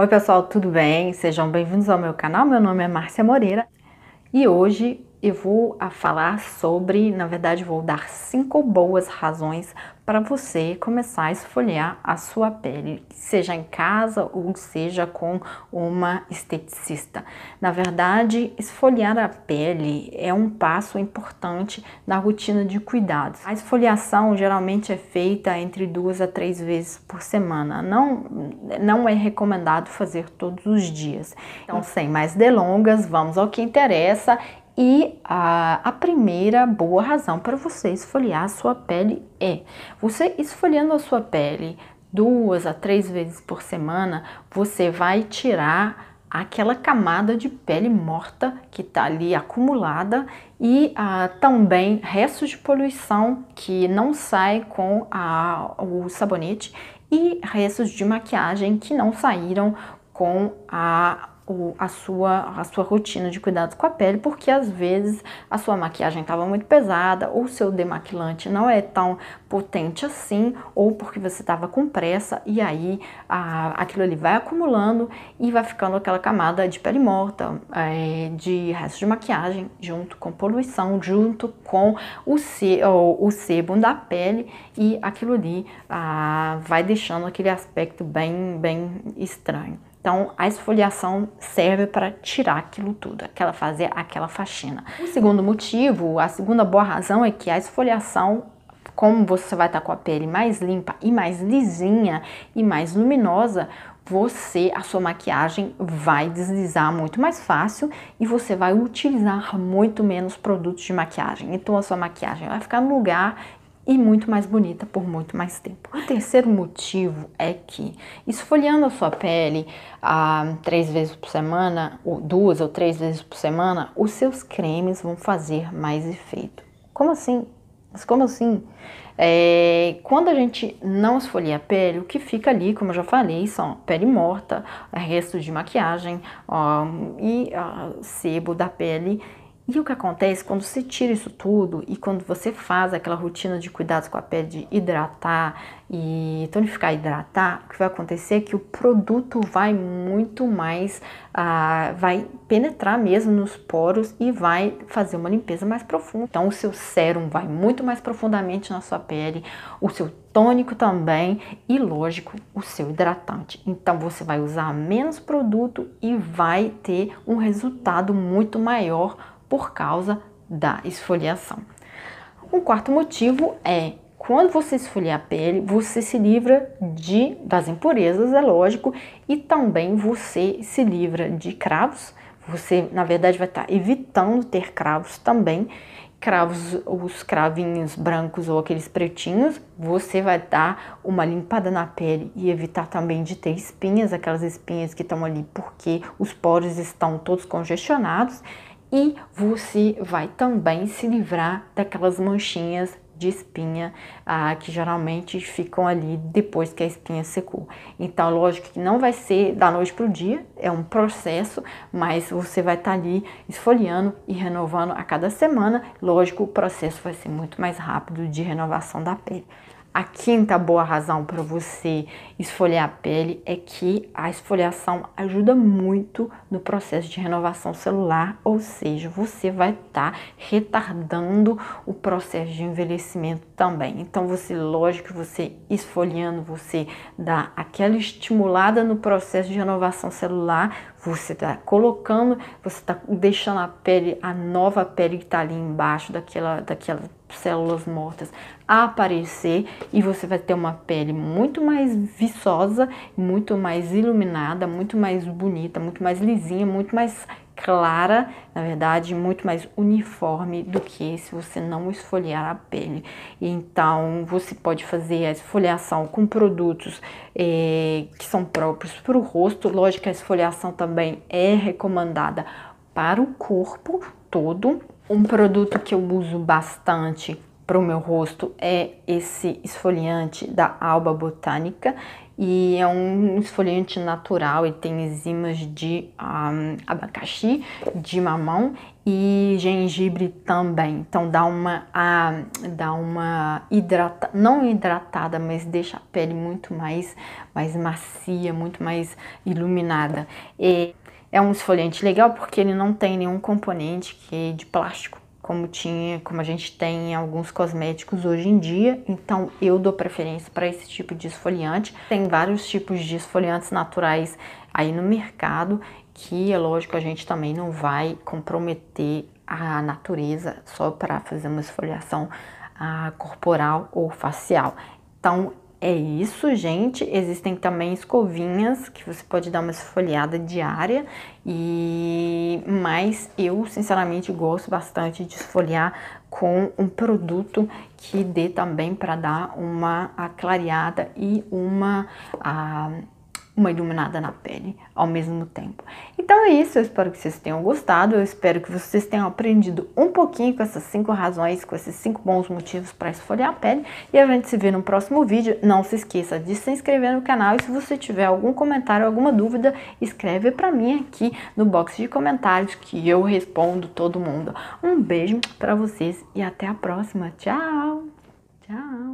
Oi pessoal, tudo bem? Sejam bem-vindos ao meu canal, meu nome é Márcia Moreira e hoje eu vou falar sobre, na verdade, vou dar cinco boas razões para você começar a esfoliar a sua pele, seja em casa ou seja com uma esteticista. Na verdade, esfoliar a pele é um passo importante na rotina de cuidados. A esfoliação geralmente é feita entre duas a três vezes por semana. Não, não é recomendado fazer todos os dias. Então, sem mais delongas, vamos ao que interessa e a, a primeira boa razão para você esfoliar a sua pele é você esfoliando a sua pele duas a três vezes por semana, você vai tirar aquela camada de pele morta que está ali acumulada e ah, também restos de poluição que não sai com a, o sabonete e restos de maquiagem que não saíram com a, o, a, sua, a sua rotina de cuidados com a pele, porque às vezes a sua maquiagem estava muito pesada, ou seu demaquilante não é tão potente assim, ou porque você estava com pressa e aí a, aquilo ali vai acumulando e vai ficando aquela camada de pele morta, é, de resto de maquiagem, junto com poluição, junto com o, se, o, o sebo da pele e aquilo ali a, ah, vai deixando aquele aspecto bem, bem estranho. Então, a esfoliação serve para tirar aquilo tudo, aquela fazer aquela faxina. O segundo motivo, a segunda boa razão é que a esfoliação como você vai estar tá com a pele mais limpa e mais lisinha e mais luminosa, você, a sua maquiagem vai deslizar muito mais fácil e você vai utilizar muito menos produtos de maquiagem. Então a sua maquiagem vai ficar no lugar e muito mais bonita por muito mais tempo. O terceiro motivo é que esfoliando a sua pele ah, três vezes por semana, ou duas ou três vezes por semana, os seus cremes vão fazer mais efeito. Como assim? Mas como assim? É, quando a gente não esfolia a pele, o que fica ali, como eu já falei, são pele morta, restos de maquiagem ó, ah, e ó, ah, sebo da pele e o que acontece quando você tira isso tudo e quando você faz aquela rotina de cuidados com a pele, de hidratar e tonificar e hidratar, o que vai acontecer é que o produto vai muito mais, ah, vai penetrar mesmo nos poros e vai fazer uma limpeza mais profunda. Então o seu sérum vai muito mais profundamente na sua pele, o seu tônico também e, lógico, o seu hidratante. Então você vai usar menos produto e vai ter um resultado muito maior por causa da esfoliação. Um quarto motivo é quando você esfolia a pele, você se livra de das impurezas, é lógico, e também você se livra de cravos. Você, na verdade, vai estar tá evitando ter cravos também. Cravos, os cravinhos brancos ou aqueles pretinhos, você vai dar uma limpada na pele e evitar também de ter espinhas, aquelas espinhas que estão ali porque os poros estão todos congestionados e você vai também se livrar daquelas manchinhas de espinha ah, que geralmente ficam ali depois que a espinha secou. Então, lógico que não vai ser da noite para o dia, é um processo, mas você vai estar tá ali esfoliando e renovando a cada semana. Lógico, o processo vai ser muito mais rápido de renovação da pele. A quinta boa razão para você esfoliar a pele é que a esfoliação ajuda muito no processo de renovação celular, ou seja, você vai estar tá retardando o processo de envelhecimento também. Então, você, lógico, você esfoliando, você dá aquela estimulada no processo de renovação celular, você está colocando, você está deixando a pele, a nova pele que está ali embaixo daquela, daquelas células mortas aparecer e você vai ter uma pele muito mais viçosa, muito mais iluminada, muito mais bonita, muito mais lisinha, muito mais clara, na verdade, muito mais uniforme do que se você não esfoliar a pele. Então, você pode fazer a esfoliação com produtos eh, que são próprios para o rosto. Lógico que a esfoliação também é recomendada para o corpo todo. Um produto que eu uso bastante para o meu rosto é esse esfoliante da Alba Botânica e é um esfoliante natural e tem enzimas de um, abacaxi, de mamão e gengibre também. Então dá uma, ah, dá uma hidrata, não hidratada, mas deixa a pele muito mais, mais macia, muito mais iluminada. E é um esfoliante legal porque ele não tem nenhum componente que é de plástico como tinha, como a gente tem em alguns cosméticos hoje em dia. Então eu dou preferência para esse tipo de esfoliante. Tem vários tipos de esfoliantes naturais aí no mercado que é lógico a gente também não vai comprometer a natureza só para fazer uma esfoliação ah, corporal ou facial. Então é isso, gente. Existem também escovinhas que você pode dar uma esfoliada diária e mas eu sinceramente gosto bastante de esfoliar com um produto que dê também para dar uma clareada e uma a, ah, uma iluminada na pele ao mesmo tempo. Então é isso, eu espero que vocês tenham gostado, eu espero que vocês tenham aprendido um pouquinho com essas cinco razões, com esses cinco bons motivos para esfoliar a pele e a gente se vê no próximo vídeo. Não se esqueça de se inscrever no canal e se você tiver algum comentário, alguma dúvida, escreve para mim aqui no box de comentários que eu respondo todo mundo. Um beijo para vocês e até a próxima. Tchau! Tchau!